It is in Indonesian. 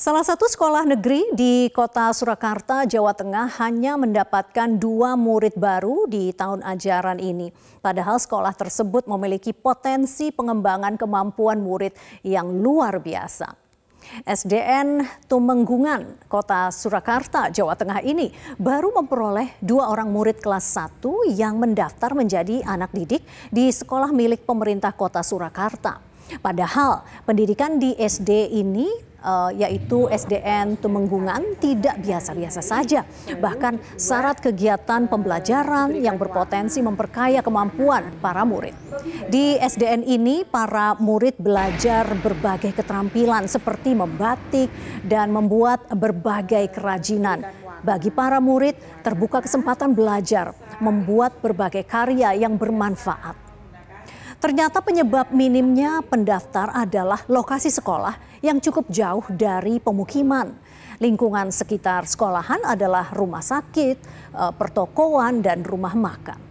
Salah satu sekolah negeri di kota Surakarta, Jawa Tengah hanya mendapatkan dua murid baru di tahun ajaran ini. Padahal sekolah tersebut memiliki potensi pengembangan kemampuan murid yang luar biasa. SDN Tumenggungan, kota Surakarta, Jawa Tengah ini baru memperoleh dua orang murid kelas 1 yang mendaftar menjadi anak didik di sekolah milik pemerintah kota Surakarta. Padahal pendidikan di SD ini uh, yaitu SDN Tumenggungan tidak biasa-biasa saja. Bahkan syarat kegiatan pembelajaran yang berpotensi memperkaya kemampuan para murid. Di SDN ini para murid belajar berbagai keterampilan seperti membatik dan membuat berbagai kerajinan. Bagi para murid terbuka kesempatan belajar membuat berbagai karya yang bermanfaat. Ternyata penyebab minimnya pendaftar adalah lokasi sekolah yang cukup jauh dari pemukiman. Lingkungan sekitar sekolahan adalah rumah sakit, eh, pertokoan, dan rumah makan.